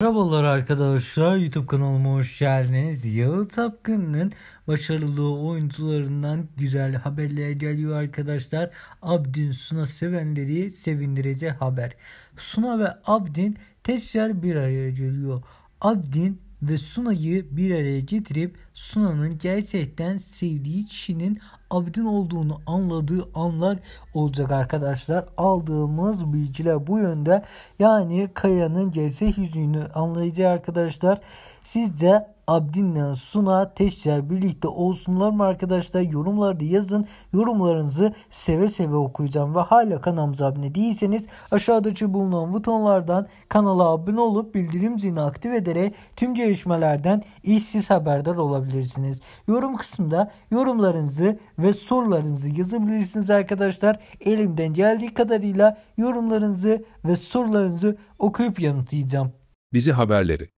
Merhabalar arkadaşlar YouTube kanalıma hoş geldiniz. Yağız Apkın'ın başarılı oyuncularından güzel haberler geliyor arkadaşlar. Abdin Suna sevenleri sevindirici haber. Suna ve Abdin tekrar bir araya geliyor. Abdin ve Suna'yı bir araya getirip Suna'nın gerçekten sevdiği kişinin Abidin olduğunu anladığı anlar olacak arkadaşlar. Aldığımız bilgiler bu yönde. Yani Kaya'nın gerçek yüzünü anlayacağı arkadaşlar. Siz de Abdin'le Suna Teşca birlikte olsunlar mı arkadaşlar? Yorumlarda yazın. Yorumlarınızı seve seve okuyacağım ve hala kanalımıza abone değilseniz aşağıdaki bulunan butonlardan kanala abone olup bildirim zilini aktif ederek tüm gelişmelerden işsiz haberdar olabilirsiniz. Yorum kısmında yorumlarınızı ve sorularınızı yazabilirsiniz arkadaşlar. Elimden geldiği kadarıyla yorumlarınızı ve sorularınızı okuyup yanıtlayacağım. Bizi haberleri